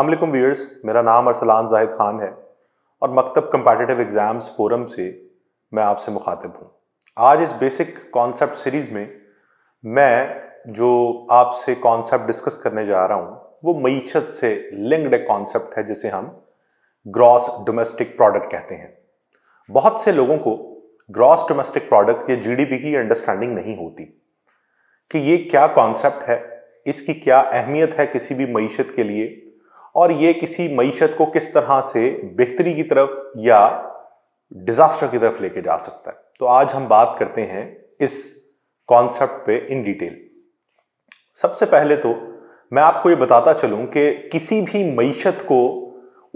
अल्लाम वीयर्स मेरा नाम अरसलान जाहिद ख़ान है और मकतब कम्पटिटिव एग्ज़ाम्स फोरम से मैं आपसे मुखातिब हूँ आज इस बेसिक कॉन्सेप्ट सीरीज़ में मैं जो आपसे कॉन्सेप्ट डिस्कस करने जा रहा हूँ वो मीशत से लिंक्ड एक कॉन्सेप्ट है जिसे हम ग्रॉस डोमेस्टिक प्रोडक्ट कहते हैं बहुत से लोगों को ग्रॉस डोमेस्टिक प्रोडक्ट या जीडीपी की अंडरस्टैंडिंग नहीं होती कि ये क्या कॉन्सेप्ट है इसकी क्या अहमियत है किसी भी मीशत के लिए और ये किसी मीशत को किस तरह से बेहतरी की तरफ या डिजास्टर की तरफ लेके जा सकता है तो आज हम बात करते हैं इस कॉन्सेप्ट पे इन डिटेल सबसे पहले तो मैं आपको ये बताता चलूं कि किसी भी मीशत को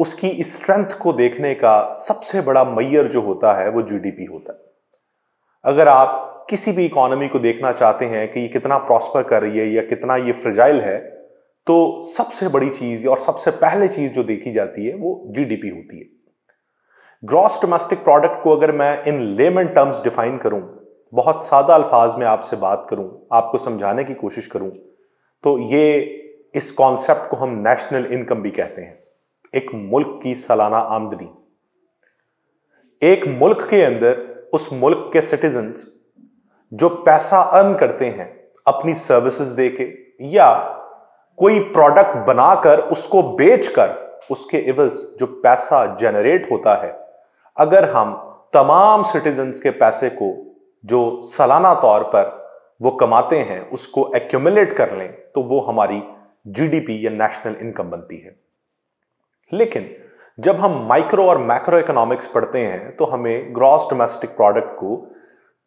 उसकी स्ट्रेंथ को देखने का सबसे बड़ा मैयर जो होता है वो जीडीपी होता है अगर आप किसी भी इकोनॉमी को देखना चाहते हैं कि ये कितना प्रॉस्पर कर रही है या कितना ये फ्रिजाइल है तो सबसे बड़ी चीज और सबसे पहले चीज जो देखी जाती है वो जीडीपी होती है ग्रॉस डोमेस्टिक प्रोडक्ट को अगर मैं इन लेमन टर्म्स डिफाइन करूं बहुत सादा अल्फाज में आपसे बात करूं आपको समझाने की कोशिश करूं तो ये इस कॉन्सेप्ट को हम नेशनल इनकम भी कहते हैं एक मुल्क की सालाना आमदनी एक मुल्क के अंदर उस मुल्क के सिटीजन्स जो पैसा अर्न करते हैं अपनी सर्विसेज दे के या कोई प्रोडक्ट बनाकर उसको बेचकर उसके इवज जो पैसा जनरेट होता है अगर हम तमाम सिटीजन्स के पैसे को जो सालाना तौर पर वो कमाते हैं उसको एक्यूमुलेट कर लें तो वो हमारी जीडीपी या नेशनल इनकम बनती है लेकिन जब हम माइक्रो और मैक्रो इकोनॉमिक्स पढ़ते हैं तो हमें ग्रॉस डोमेस्टिक प्रोडक्ट को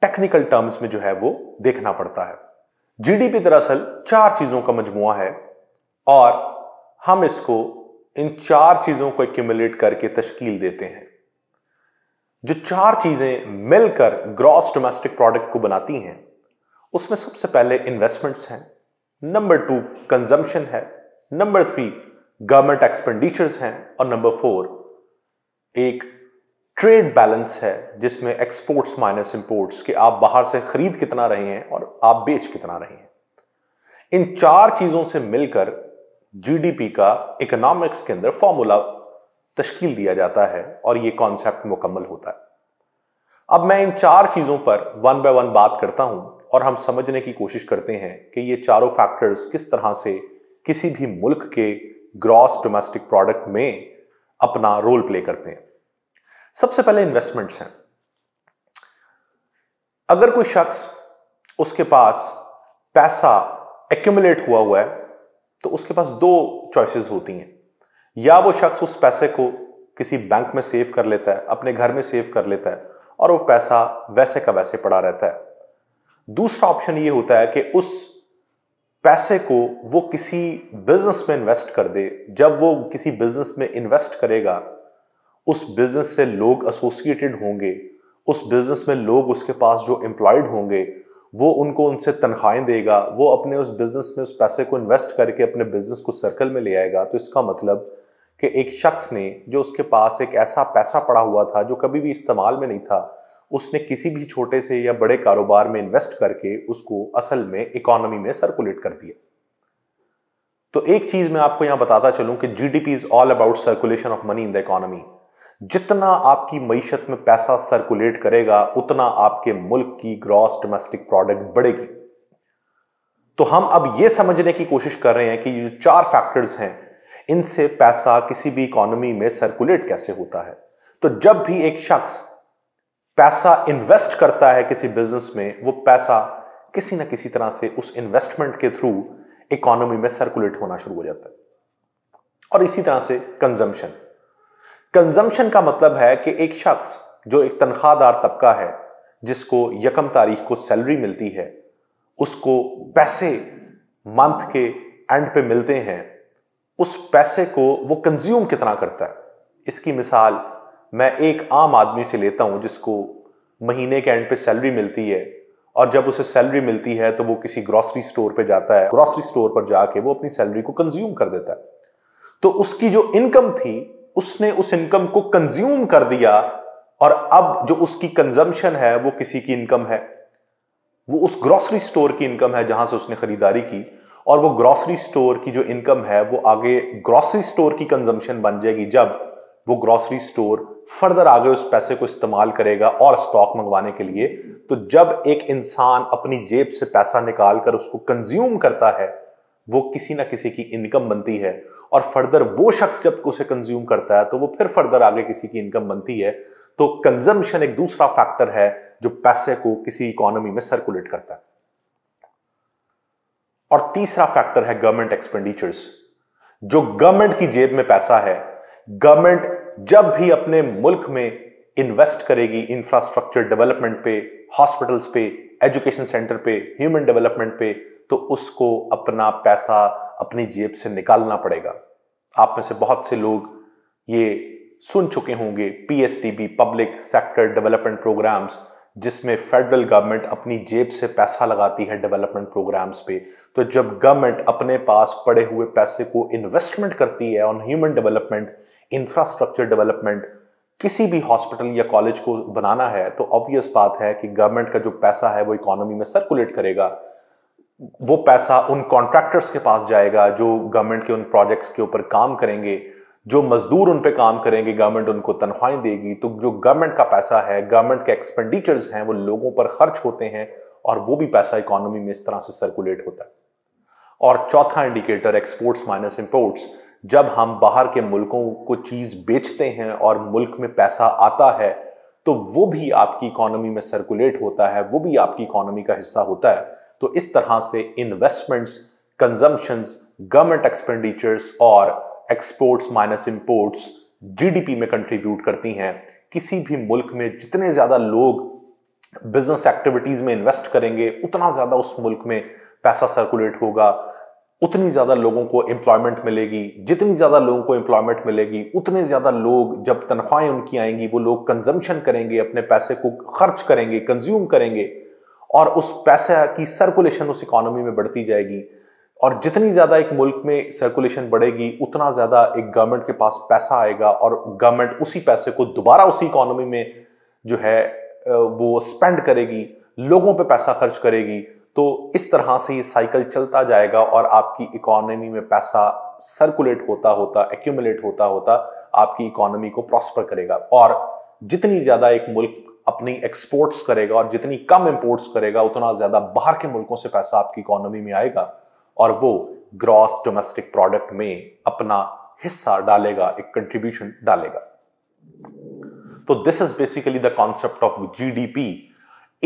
टेक्निकल टर्म्स में जो है वो देखना पड़ता है जीडीपी दरअसल चार चीज़ों का मजमुआ है और हम इसको इन चार चीज़ों को एक्यूमुलेट करके तश्कील देते हैं जो चार चीज़ें मिलकर ग्रॉस डोमेस्टिक प्रोडक्ट को बनाती हैं उसमें सबसे पहले इन्वेस्टमेंट्स हैं नंबर टू कंजम्पशन है नंबर थ्री गवर्नमेंट एक्सपेंडिचर्स हैं और नंबर फोर एक ट्रेड बैलेंस है जिसमें एक्सपोर्ट्स माइनस इंपोर्ट्स कि आप बाहर से खरीद कितना रहे हैं और आप बेच कितना रहे हैं इन चार चीज़ों से मिलकर जीडीपी का इकोनॉमिक्स के अंदर फॉर्मूला तश्कील दिया जाता है और ये कॉन्सेप्ट मुकम्मल होता है अब मैं इन चार चीज़ों पर वन बाय वन बात करता हूं और हम समझने की कोशिश करते हैं कि ये चारों फैक्टर्स किस तरह से किसी भी मुल्क के ग्रॉस डोमेस्टिक प्रोडक्ट में अपना रोल प्ले करते हैं सबसे पहले इन्वेस्टमेंट्स हैं अगर कोई शख्स उसके पास पैसा एक्यूमुलेट हुआ हुआ है तो उसके पास दो चॉइसेस होती हैं या वो शख्स उस पैसे को किसी बैंक में सेव कर लेता है अपने घर में सेव कर लेता है और वो पैसा वैसे का वैसे पड़ा रहता है दूसरा ऑप्शन ये होता है कि उस पैसे को वो किसी बिजनेस में इन्वेस्ट कर दे जब वो किसी बिजनेस में इन्वेस्ट करेगा उस बिजनेस से लोग एसोसिएटेड होंगे उस बिजनेस में लोग उसके पास जो एम्प्लॉयड होंगे वो उनको उनसे तनख्वाहें देगा वो अपने उस बिज़नेस में उस पैसे को इन्वेस्ट करके अपने बिज़नेस को सर्कल में ले आएगा तो इसका मतलब कि एक शख्स ने जो उसके पास एक ऐसा पैसा पड़ा हुआ था जो कभी भी इस्तेमाल में नहीं था उसने किसी भी छोटे से या बड़े कारोबार में इन्वेस्ट करके उसको असल में इकोनॉमी में सर्कुलेट कर दिया तो एक चीज़ मैं आपको यहाँ बताता चलूँ कि G D P is all about circulation of money in the economy जितना आपकी मीशत में पैसा सर्कुलेट करेगा उतना आपके मुल्क की ग्रॉस डोमेस्टिक प्रोडक्ट बढ़ेगी तो हम अब यह समझने की कोशिश कर रहे हैं कि ये जो चार फैक्टर्स हैं इनसे पैसा किसी भी इकोनॉमी में सर्कुलेट कैसे होता है तो जब भी एक शख्स पैसा इन्वेस्ट करता है किसी बिजनेस में वो पैसा किसी ना किसी तरह से उस इन्वेस्टमेंट के थ्रू इकोनॉमी में सर्कुलेट होना शुरू हो जाता है और इसी तरह से कंजम्पशन कंजम्पशन का मतलब है कि एक शख्स जो एक तनख्वाहदार तबका है जिसको यकम तारीख को सैलरी मिलती है उसको पैसे मंथ के एंड पे मिलते हैं उस पैसे को वो कंज्यूम कितना करता है इसकी मिसाल मैं एक आम आदमी से लेता हूँ जिसको महीने के एंड पे सैलरी मिलती है और जब उसे सैलरी मिलती है तो वो किसी ग्रॉसरी स्टोर पे जाता है ग्रॉसरी स्टोर पर जाके वो अपनी सैलरी को कंज्यूम कर देता है तो उसकी जो इनकम थी उसने उस इनकम को कंज्यूम कर दिया और अब जो उसकी कंजम्पशन है वो किसी की इनकम है वो उस ग्रॉसरी स्टोर की इनकम है जहां से उसने खरीदारी की और वो ग्रॉसरी स्टोर की जो इनकम है वो आगे ग्रॉसरी स्टोर की कंजम्पशन बन जाएगी जब वो ग्रॉसरी स्टोर फर्दर आगे उस पैसे को इस्तेमाल करेगा और स्टॉक मंगवाने के लिए तो जब एक इंसान अपनी जेब से पैसा निकाल कर उसको कंज्यूम करता है वो किसी ना किसी की इनकम बनती है और फर्दर वो शख्स जब उसे कंज्यूम करता है तो वो फिर फर्दर आगे किसी की इनकम बनती है तो कंजम्पशन एक दूसरा फैक्टर है जो पैसे को किसी इकोनॉमी में सर्कुलेट करता है और तीसरा फैक्टर है गवर्नमेंट एक्सपेंडिचर्स जो गवर्नमेंट की जेब में पैसा है गवर्नमेंट जब भी अपने मुल्क में इन्वेस्ट करेगी इंफ्रास्ट्रक्चर डेवलपमेंट पे हॉस्पिटल्स पे एजुकेशन सेंटर पे ह्यूमन डेवलपमेंट पे तो उसको अपना पैसा अपनी जेब से निकालना पड़ेगा आप में से बहुत से लोग ये सुन चुके होंगे PSTB public sector development programmes जिसमें फेडरल गवर्नमेंट अपनी जेब से पैसा लगाती है डेवलपमेंट प्रोग्राम्स पे तो जब गवर्नमेंट अपने पास पड़े हुए पैसे को इन्वेस्टमेंट करती है on human development infrastructure development किसी भी हॉस्पिटल या कॉलेज को बनाना है तो ऑब्वियस बात है कि गवर्नमेंट का जो पैसा है वो इकोनॉमी में सर्कुलेट करेगा वो पैसा उन कॉन्ट्रैक्टर्स के पास जाएगा जो गवर्नमेंट के उन प्रोजेक्ट्स के ऊपर काम करेंगे जो मजदूर उन पे काम करेंगे गवर्नमेंट उनको तनख्वाहें देगी तो जो गवर्नमेंट का पैसा है गवर्नमेंट के एक्सपेंडिचर्स हैं वो लोगों पर खर्च होते हैं और वो भी पैसा इकोनॉमी में इस तरह से सर्कुलेट होता है और चौथा इंडिकेटर एक्सपोर्ट्स माइनस इम्पोर्ट्स जब हम बाहर के मुल्कों को चीज़ बेचते हैं और मुल्क में पैसा आता है तो वो भी आपकी इकोनॉमी में सर्कुलेट होता है वो भी आपकी इकोनॉमी का हिस्सा होता है तो इस तरह से इन्वेस्टमेंट्स कंजम्पन्स गवर्नमेंट एक्सपेंडिचर्स और एक्सपोर्ट्स माइनस इंपोर्ट्स जीडीपी में कंट्रीब्यूट करती हैं किसी भी मुल्क में जितने ज़्यादा लोग बिजनेस एक्टिविटीज़ में इन्वेस्ट करेंगे उतना ज़्यादा उस मुल्क में पैसा सर्कुलेट होगा उतनी ज़्यादा लोगों को एम्प्लॉयमेंट मिलेगी जितनी ज़्यादा लोगों को एम्प्लॉयमेंट मिलेगी उतने ज़्यादा लोग जब तनख्वाहें उनकी आएंगी वो लोग कंजम्पशन करेंगे अपने पैसे को खर्च करेंगे कंज्यूम करेंगे और उस पैसे की सर्कुलेशन उस इकोनॉमी में बढ़ती जाएगी और जितनी ज़्यादा एक मुल्क में सर्कुलेशन बढ़ेगी उतना ज़्यादा एक गवर्नमेंट के पास पैसा आएगा और गवर्नमेंट उसी पैसे को दोबारा उसी इकोनॉमी में जो है वो स्पेंड करेगी लोगों पे पैसा खर्च करेगी तो इस तरह से ये साइकिल चलता जाएगा और आपकी इकोनॉमी में पैसा सर्कुलेट होता होता एक्यूमुलेट होता होता आपकी इकोनॉमी को प्रॉस्पर करेगा और जितनी ज़्यादा एक मुल्क अपनी एक्सपोर्ट्स करेगा और जितनी कम इंपोर्ट्स करेगा उतना ज्यादा बाहर के मुल्कों से पैसा आपकी इकोनॉमी में आएगा और वो ग्रॉस डोमेस्टिक प्रोडक्ट में अपना हिस्सा डालेगा एक कंट्रीब्यूशन डालेगा तो this is basically the concept of GDP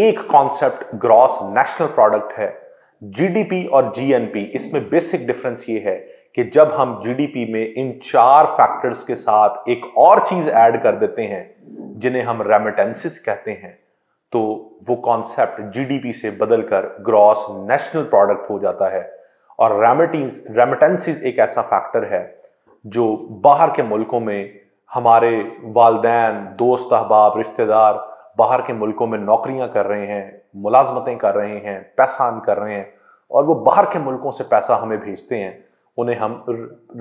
एक कॉन्सेप्ट ग्रॉस नेशनल प्रोडक्ट है जीडीपी और जीएनपी इसमें बेसिक डिफरेंस ये है कि जब हम जीडीपी में इन चार फैक्टर्स के साथ एक और चीज ऐड कर देते हैं जिन्हें हम रेमिटेंसिस कहते हैं तो वो कॉन्सेप्ट जीडीपी से बदलकर ग्रॉस नेशनल प्रोडक्ट हो जाता है और रेमिटीज रेमिटेंसिस एक ऐसा फैक्टर है जो बाहर के मुल्कों में हमारे वालदेन दोस्त अहबाब रिश्तेदार बाहर के मुल्कों में नौकरियां कर रहे हैं मुलाजमतें कर रहे हैं पैसा कर रहे हैं और वो बाहर के मुल्कों से पैसा हमें भेजते हैं उन्हें हम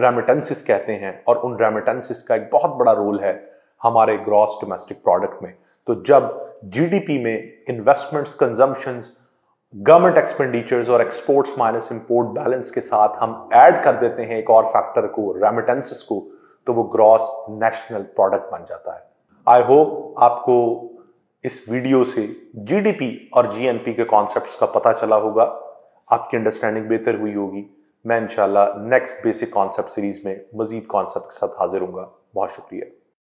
रेमिटेंसिस कहते हैं और उन रेमिटेंसिस का एक बहुत बड़ा रोल है हमारे ग्रॉस डोमेस्टिक प्रोडक्ट में तो जब जीडीपी में इन्वेस्टमेंट्स कंजम्पशन गवर्नमेंट एक्सपेंडिचर्स और एक्सपोर्ट्स माइनस इंपोर्ट बैलेंस के साथ हम ऐड कर देते हैं एक और फैक्टर को रेमिटेंसिस को तो वो ग्रॉस नेशनल प्रोडक्ट बन जाता है आई होप आपको इस वीडियो से जीडीपी और जीएनपी के कॉन्सेप्ट्स का पता चला होगा आपकी अंडरस्टैंडिंग बेहतर हुई होगी मैं इंशाल्लाह नेक्स्ट बेसिक कॉन्सेप्ट सीरीज में मजीद कॉन्सेप्ट के साथ हाजिर हूँ बहुत शुक्रिया